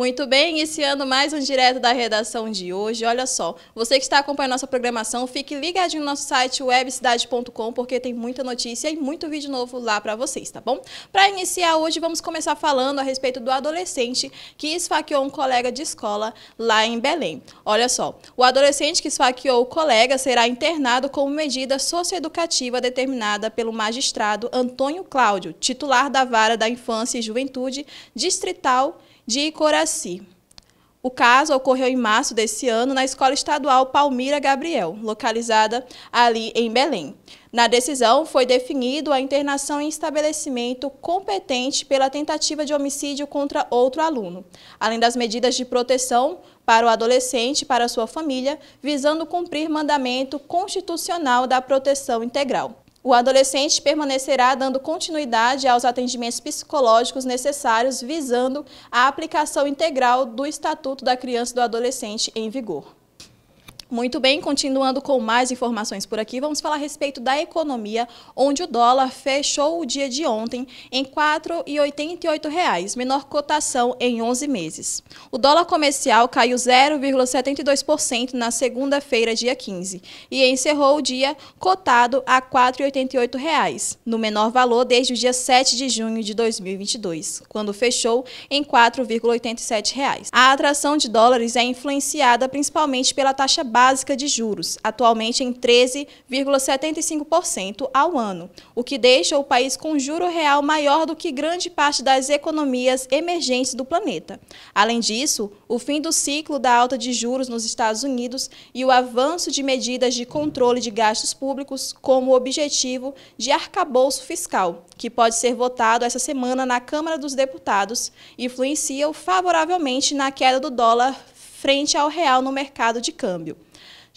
Muito bem, iniciando mais um Direto da Redação de hoje. Olha só, você que está acompanhando nossa programação, fique ligadinho no nosso site webcidade.com, porque tem muita notícia e muito vídeo novo lá para vocês, tá bom? Para iniciar hoje, vamos começar falando a respeito do adolescente que esfaqueou um colega de escola lá em Belém. Olha só, o adolescente que esfaqueou o colega será internado como medida socioeducativa determinada pelo magistrado Antônio Cláudio, titular da Vara da Infância e Juventude Distrital de Icoraci. O caso ocorreu em março desse ano na Escola Estadual Palmira Gabriel, localizada ali em Belém. Na decisão, foi definido a internação em estabelecimento competente pela tentativa de homicídio contra outro aluno, além das medidas de proteção para o adolescente e para sua família, visando cumprir mandamento constitucional da proteção integral. O adolescente permanecerá dando continuidade aos atendimentos psicológicos necessários visando a aplicação integral do Estatuto da Criança e do Adolescente em vigor. Muito bem, continuando com mais informações por aqui, vamos falar a respeito da economia, onde o dólar fechou o dia de ontem em R$ 4,88, menor cotação em 11 meses. O dólar comercial caiu 0,72% na segunda-feira, dia 15, e encerrou o dia cotado a R$ 4,88, no menor valor desde o dia 7 de junho de 2022, quando fechou em R$ 4,87. A atração de dólares é influenciada principalmente pela taxa baixa básica de juros, atualmente em 13,75% ao ano, o que deixa o país com juro real maior do que grande parte das economias emergentes do planeta. Além disso, o fim do ciclo da alta de juros nos Estados Unidos e o avanço de medidas de controle de gastos públicos como objetivo de arcabouço fiscal, que pode ser votado essa semana na Câmara dos Deputados, influenciam favoravelmente na queda do dólar frente ao real no mercado de câmbio.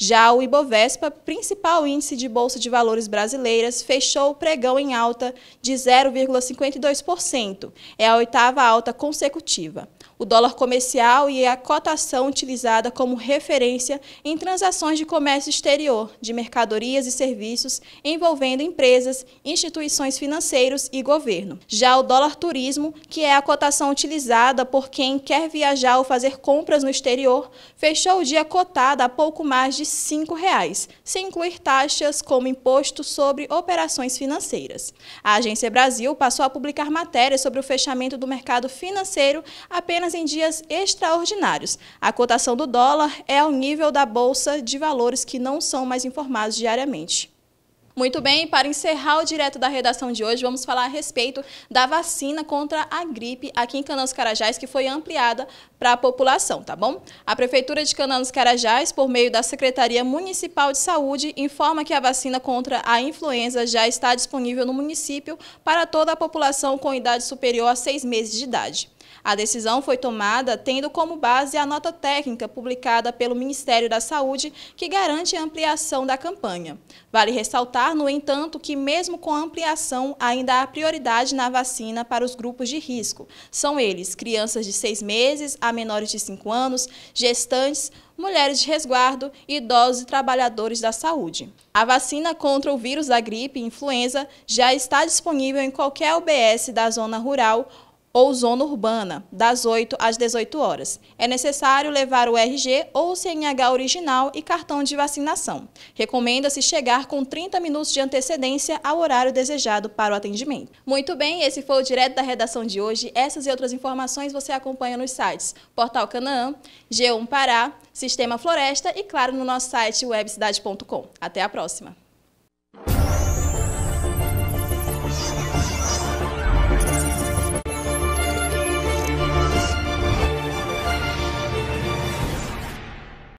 Já o Ibovespa, principal índice de bolsa de valores brasileiras, fechou o pregão em alta de 0,52%. É a oitava alta consecutiva. O dólar comercial e a cotação utilizada como referência em transações de comércio exterior, de mercadorias e serviços envolvendo empresas, instituições financeiras e governo. Já o dólar turismo, que é a cotação utilizada por quem quer viajar ou fazer compras no exterior, fechou o dia cotada a pouco mais de R$ reais, sem incluir taxas como imposto sobre operações financeiras. A Agência Brasil passou a publicar matérias sobre o fechamento do mercado financeiro apenas em dias extraordinários. A cotação do dólar é ao nível da Bolsa de Valores que não são mais informados diariamente. Muito bem, para encerrar o direto da redação de hoje, vamos falar a respeito da vacina contra a gripe aqui em Canaã dos Carajás, que foi ampliada para a população, tá bom? A Prefeitura de Canaã dos Carajás, por meio da Secretaria Municipal de Saúde, informa que a vacina contra a influenza já está disponível no município para toda a população com idade superior a seis meses de idade. A decisão foi tomada tendo como base a nota técnica publicada pelo Ministério da Saúde, que garante a ampliação da campanha. Vale ressaltar, no entanto, que mesmo com a ampliação, ainda há prioridade na vacina para os grupos de risco. São eles crianças de seis meses a menores de cinco anos, gestantes, mulheres de resguardo, idosos e trabalhadores da saúde. A vacina contra o vírus da gripe e influenza já está disponível em qualquer UBS da zona rural ou zona urbana, das 8 às 18 horas. É necessário levar o RG ou CNH original e cartão de vacinação. Recomenda-se chegar com 30 minutos de antecedência ao horário desejado para o atendimento. Muito bem, esse foi o Direto da Redação de hoje. Essas e outras informações você acompanha nos sites Portal Canaã, G1 Pará, Sistema Floresta e, claro, no nosso site webcidade.com. Até a próxima!